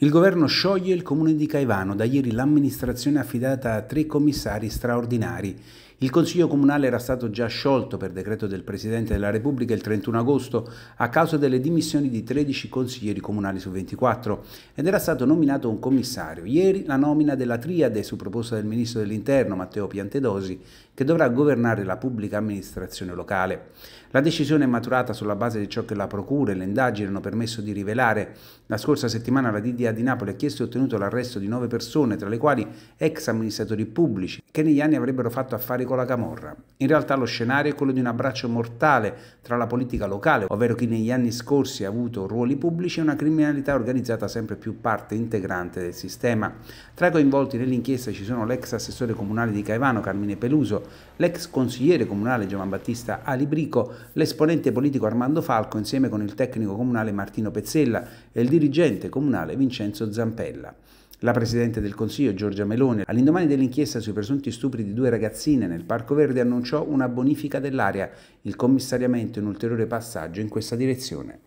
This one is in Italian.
Il governo scioglie il comune di Caivano, da ieri l'amministrazione è affidata a tre commissari straordinari. Il Consiglio Comunale era stato già sciolto per decreto del Presidente della Repubblica il 31 agosto a causa delle dimissioni di 13 consiglieri comunali su 24 ed era stato nominato un commissario. Ieri la nomina della triade su proposta del Ministro dell'Interno Matteo Piantedosi che dovrà governare la pubblica amministrazione locale. La decisione è maturata sulla base di ciò che la Procura e le indagini hanno permesso di rivelare. La scorsa settimana la DDA Guardia di Napoli ha chiesto e ottenuto l'arresto di nove persone, tra le quali ex amministratori pubblici, che negli anni avrebbero fatto affari con la Camorra. In realtà lo scenario è quello di un abbraccio mortale tra la politica locale, ovvero chi negli anni scorsi ha avuto ruoli pubblici, e una criminalità organizzata sempre più parte integrante del sistema. Tra i coinvolti nell'inchiesta ci sono l'ex assessore comunale di Caivano, Carmine Peluso, l'ex consigliere comunale Giovan Battista Alibrico, l'esponente politico Armando Falco insieme con il tecnico comunale Martino Pezzella e il dirigente comunale Vincenzo Vincenzo Zampella. La Presidente del Consiglio, Giorgia Melone, all'indomani dell'inchiesta sui presunti stupri di due ragazzine nel Parco Verde annunciò una bonifica dell'area, il commissariamento è un ulteriore passaggio in questa direzione.